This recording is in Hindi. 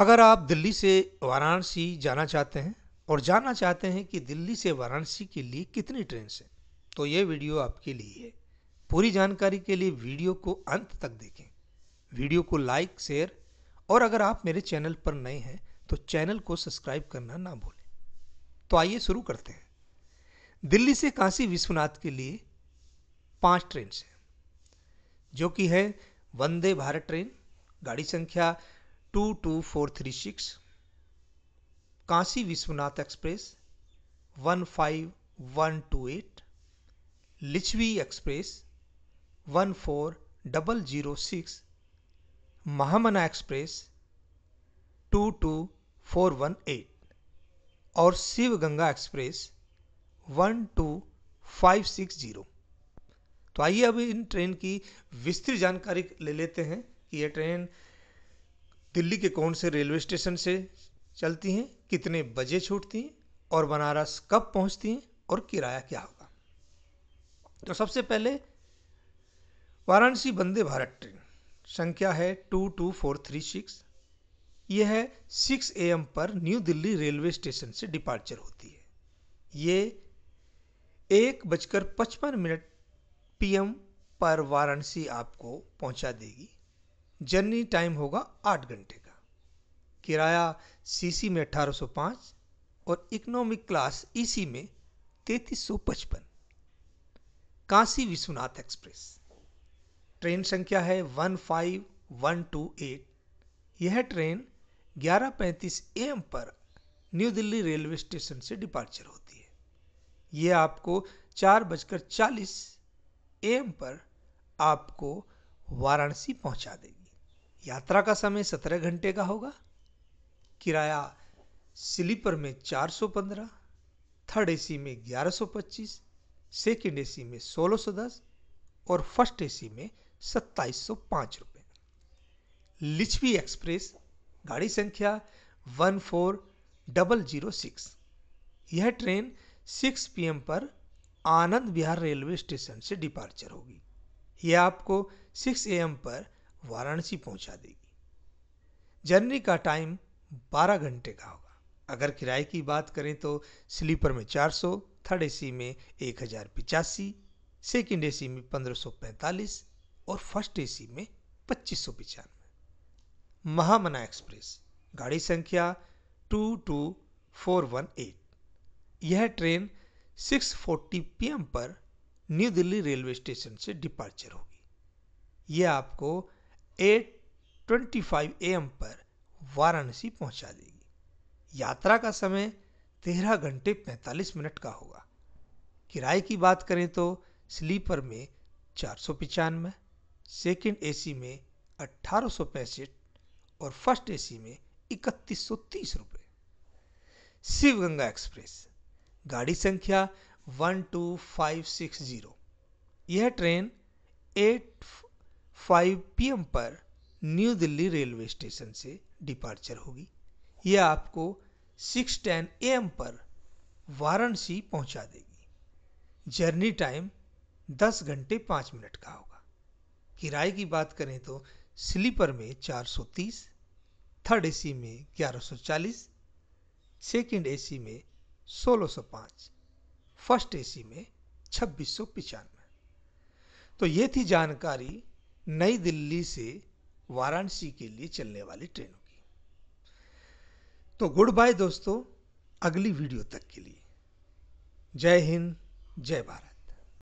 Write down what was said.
अगर आप दिल्ली से वाराणसी जाना चाहते हैं और जानना चाहते हैं कि दिल्ली से वाराणसी के लिए कितनी ट्रेन हैं तो ये वीडियो आपके लिए है पूरी जानकारी के लिए वीडियो को अंत तक देखें वीडियो को लाइक शेयर और अगर आप मेरे चैनल पर नए हैं तो चैनल को सब्सक्राइब करना ना भूलें तो आइए शुरू करते हैं दिल्ली से काशी विश्वनाथ के लिए पांच ट्रेन हैं जो कि है वंदे भारत ट्रेन गाड़ी संख्या two two four three six Kashi Vishwanath express one five one two eight Lichchhavi express one four double zero six Mahamana express two two four one eight और Shiv Ganga express one two five six zero तो आइए अब इन ट्रेन की विस्तृत जानकारी ले लेते हैं कि यह ट्रेन दिल्ली के कौन से रेलवे स्टेशन से चलती हैं कितने बजे छूटती हैं और बनारस कब पहुंचती हैं और किराया क्या होगा तो सबसे पहले वाराणसी वंदे भारत ट्रेन संख्या है two two four three six यह है सिक्स ए एम पर न्यू दिल्ली रेलवे स्टेशन से डिपार्चर होती है ये एक बजकर पचपन मिनट पी एम पर वाराणसी आपको पहुंचा देगी जर्नी टाइम होगा आठ घंटे का किराया सीसी में 1805 और इकोनॉमिक क्लास ईसी e में तैतीस काशी विश्वनाथ एक्सप्रेस ट्रेन संख्या है 15128 यह ट्रेन 11:35 एम पर न्यू दिल्ली रेलवे स्टेशन से डिपार्चर होती है यह आपको चार बजकर चालीस एम पर आपको वाराणसी पहुंचा देगी यात्रा का समय सत्रह घंटे का होगा किराया स्लीपर में चार सौ पंद्रह थर्ड एसी में ग्यारह सौ पच्चीस सेकेंड ए में सोलह सौ दस और फर्स्ट ए में सत्ताईस सौ पाँच रुपये लिच्छवी एक्सप्रेस गाड़ी संख्या one four double zero six यह ट्रेन सिक्स पी पर आनंद विहार रेलवे स्टेशन से डिपार्चर होगी यह आपको सिक्स ए पर वाराणसी पहुंचा देगी जर्नी का टाइम 12 घंटे का होगा अगर किराए की बात करें तो स्लीपर में 400, थर्ड ए में एक हज़ार पिचासी सेकेंड एसी में 1545 और फर्स्ट एसी में पच्चीस सौ पचानवे महामना एक्सप्रेस गाड़ी संख्या two two four one eight यह ट्रेन 6:40 पीएम पर न्यू दिल्ली रेलवे स्टेशन से डिपार्चर होगी यह आपको एट ट्वेंटी ए एम पर वाराणसी पहुंचा देगी यात्रा का समय तेरह घंटे पैंतालीस मिनट का होगा किराए की बात करें तो स्लीपर में चार सौ पचानवे सेकेंड सी में अट्ठारह सौ पैंसठ और फर्स्ट सी में इकतीस सौ तीस रुपये शिव गंगा एक्सप्रेस गाड़ी संख्या one two five six zero यह ट्रेन एट 5 पीएम पर न्यू दिल्ली रेलवे स्टेशन से डिपार्चर होगी यह आपको 6:10 एम पर वाराणसी पहुंचा देगी जर्नी टाइम 10 घंटे 5 मिनट का होगा किराए की बात करें तो स्लीपर में 430, थर्ड एसी में 1140, सेकंड एसी में 1605, फर्स्ट एसी में छब्बीस तो ये थी जानकारी नई दिल्ली से वाराणसी के लिए चलने वाली ट्रेनों की तो गुड बाय दोस्तों अगली वीडियो तक के लिए जय हिंद जय भारत